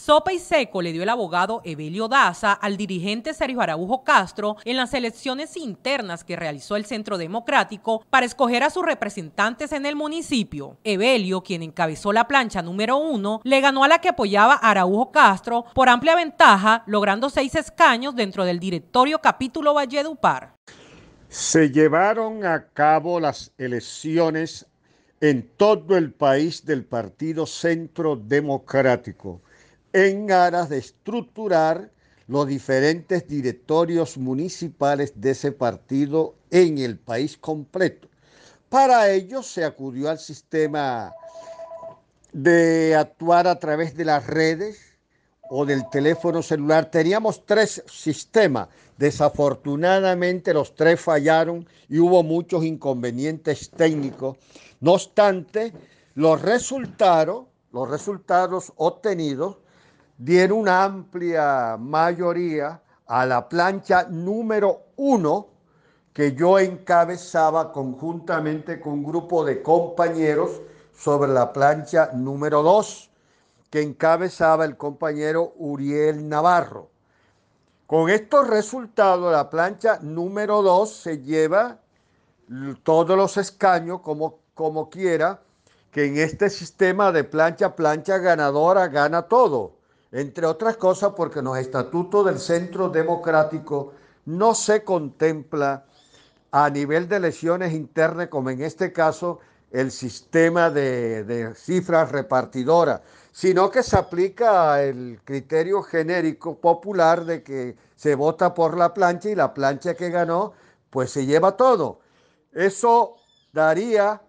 Sopa y seco le dio el abogado Evelio Daza al dirigente Sergio Araújo Castro en las elecciones internas que realizó el Centro Democrático para escoger a sus representantes en el municipio. Evelio, quien encabezó la plancha número uno, le ganó a la que apoyaba a Castro por amplia ventaja, logrando seis escaños dentro del directorio capítulo Valledupar. Se llevaron a cabo las elecciones en todo el país del Partido Centro Democrático en aras de estructurar los diferentes directorios municipales de ese partido en el país completo. Para ello se acudió al sistema de actuar a través de las redes o del teléfono celular. Teníamos tres sistemas. Desafortunadamente los tres fallaron y hubo muchos inconvenientes técnicos. No obstante, los resultados, los resultados obtenidos dieron una amplia mayoría a la plancha número uno que yo encabezaba conjuntamente con un grupo de compañeros sobre la plancha número dos que encabezaba el compañero Uriel Navarro. Con estos resultados, la plancha número dos se lleva todos los escaños como, como quiera, que en este sistema de plancha, plancha ganadora gana todo entre otras cosas porque en los estatutos del Centro Democrático no se contempla a nivel de elecciones internas, como en este caso el sistema de, de cifras repartidoras, sino que se aplica el criterio genérico popular de que se vota por la plancha y la plancha que ganó, pues se lleva todo. Eso daría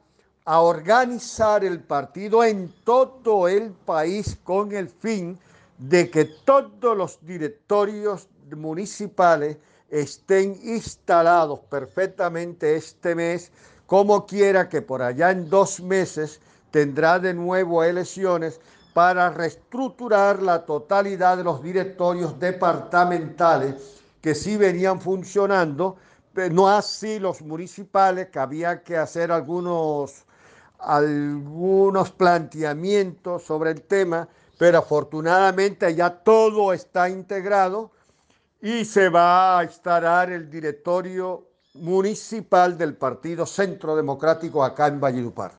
a organizar el partido en todo el país con el fin de que todos los directorios municipales estén instalados perfectamente este mes, como quiera que por allá en dos meses tendrá de nuevo elecciones para reestructurar la totalidad de los directorios departamentales que sí venían funcionando, pero eh, no así los municipales, que había que hacer algunos, algunos planteamientos sobre el tema, pero afortunadamente ya todo está integrado y se va a instalar el directorio municipal del Partido Centro Democrático acá en Valledupar.